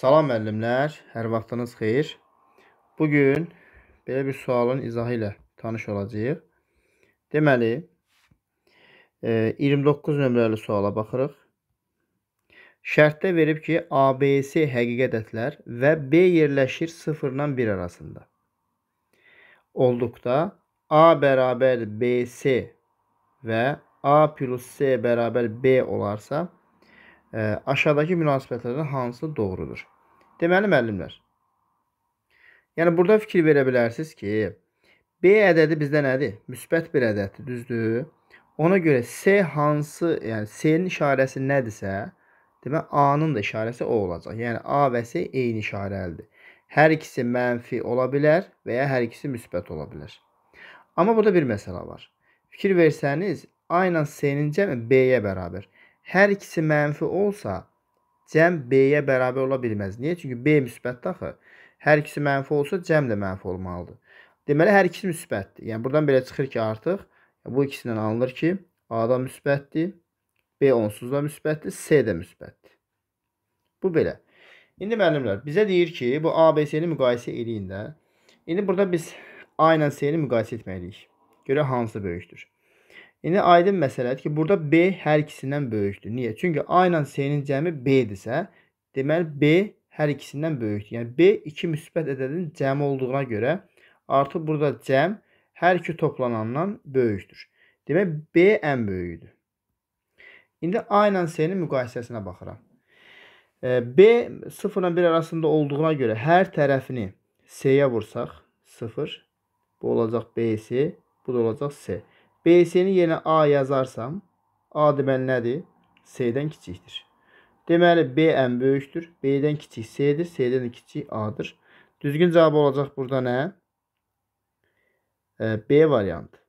Salam müəllimlər, hər vaxtınız xeyir. Bu gün belə bir sualın izahı ilə tanış olacağıq. Deməli, e, 29 nömrəli suala baxırıq. Şərtdə verib ki, ABS həqiqət ədədlər və B yerləşir 0-dan 1 arasında. Olduqda A bərabər BS və A plus C bərabər B olarsa, aşağıdakı münasibətlərdən hansı doğrudur? Deməli, müəllimlər, yəni burada fikir verə bilərsiniz ki, B ədədi bizdə nədir? Müsbət bir ədəddir, düzdür? Ona görə S hansı, yəni S-nin işarəsi nədirsə, demək A-nın da işarəsi O olacaq. Yəni A və S eyni işarəlidir. Hər ikisi mənfi ola bilər və ya hər ikisi müsbət ola bilər. Amma burada bir məsələ var. Fikir versəniz, A ilə S-nin cəmi B-yə bərabər hər ikisi mənfi olsa, cəm B-yə bərabər ola bilməz. Niyə? Çünki B müsbətdir axı. Hər ikisi mənfi olsa, cəm də mənfi olmalıdır. Deməli, hər ikisi müsbətdir. Yəni, buradan belə çıxır ki, artıq bu ikisindən alınır ki, A-da müsbətdir, B onsuz da müsbətdir, C də müsbətdir. Bu belə. İndi müəllimlər, bizə deyir ki, bu ABC-ni müqayisə eləyin də. İndi burada biz A ilə C-ni müqayisə etməliyik. Görə hansı böyükdür? İndi aydın məsələdir ki, burada B hər ikisindən böyükdür. Niyə? Çünki A ilə C-nin cəmi B-dirsə, deməli B hər ikisindən böyükdür. Yəni B 2 müsbət ədədin cəmi olduğuna görə artıq burada cəm hər iki toplanandan böyükdür. Demək B ən böyüyüdür. İndi A ilə C-nin müqayisəsinə baxıram. B 0 ilə 1 arasında olduğuna görə hər tərəfini C-yə vursaq 0 bu olacaq B-si, bu da olacaq C. BC-ni yerinə A yazarsam, A deməli nədir? C-dən kiçikdir. Deməli BM böyükdür. B-dən kiçik C-dir. C-dən kiçik A-dır. Düzgün cavab olacaq burada nə? B variantı.